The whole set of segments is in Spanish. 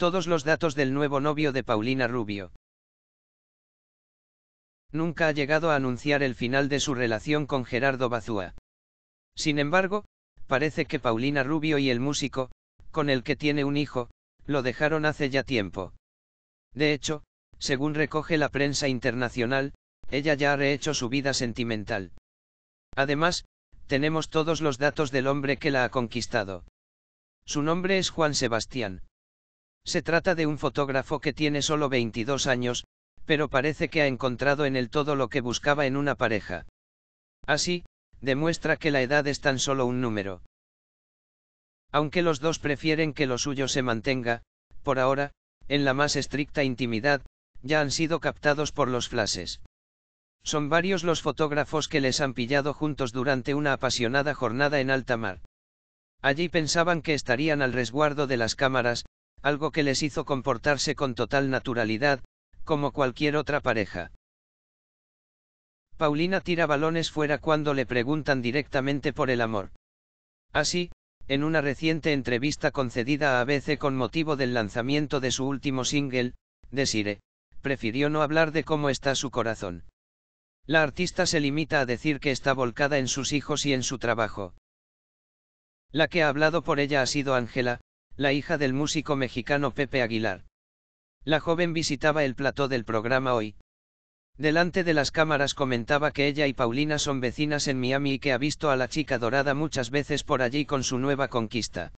Todos los datos del nuevo novio de Paulina Rubio. Nunca ha llegado a anunciar el final de su relación con Gerardo Bazúa. Sin embargo, parece que Paulina Rubio y el músico, con el que tiene un hijo, lo dejaron hace ya tiempo. De hecho, según recoge la prensa internacional, ella ya ha rehecho su vida sentimental. Además, tenemos todos los datos del hombre que la ha conquistado. Su nombre es Juan Sebastián. Se trata de un fotógrafo que tiene solo 22 años, pero parece que ha encontrado en él todo lo que buscaba en una pareja. Así, demuestra que la edad es tan solo un número. Aunque los dos prefieren que lo suyo se mantenga, por ahora, en la más estricta intimidad, ya han sido captados por los flashes. Son varios los fotógrafos que les han pillado juntos durante una apasionada jornada en alta mar. Allí pensaban que estarían al resguardo de las cámaras, algo que les hizo comportarse con total naturalidad, como cualquier otra pareja. Paulina tira balones fuera cuando le preguntan directamente por el amor. Así, en una reciente entrevista concedida a ABC con motivo del lanzamiento de su último single, Desire, prefirió no hablar de cómo está su corazón. La artista se limita a decir que está volcada en sus hijos y en su trabajo. La que ha hablado por ella ha sido Ángela, la hija del músico mexicano Pepe Aguilar. La joven visitaba el plató del programa hoy. Delante de las cámaras comentaba que ella y Paulina son vecinas en Miami y que ha visto a la chica dorada muchas veces por allí con su nueva conquista.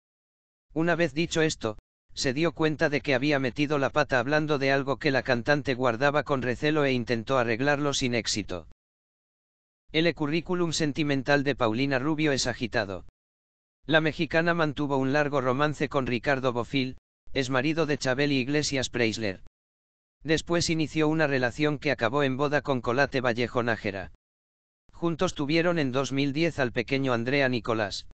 Una vez dicho esto, se dio cuenta de que había metido la pata hablando de algo que la cantante guardaba con recelo e intentó arreglarlo sin éxito. El currículum sentimental de Paulina Rubio es agitado. La mexicana mantuvo un largo romance con Ricardo Bofill, marido de Chabeli Iglesias Preisler. Después inició una relación que acabó en boda con Colate Vallejo Nájera. Juntos tuvieron en 2010 al pequeño Andrea Nicolás.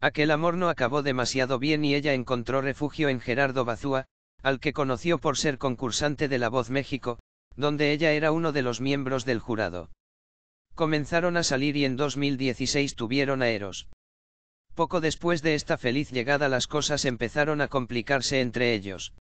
Aquel amor no acabó demasiado bien y ella encontró refugio en Gerardo Bazúa, al que conoció por ser concursante de La Voz México, donde ella era uno de los miembros del jurado. Comenzaron a salir y en 2016 tuvieron a Eros. Poco después de esta feliz llegada las cosas empezaron a complicarse entre ellos.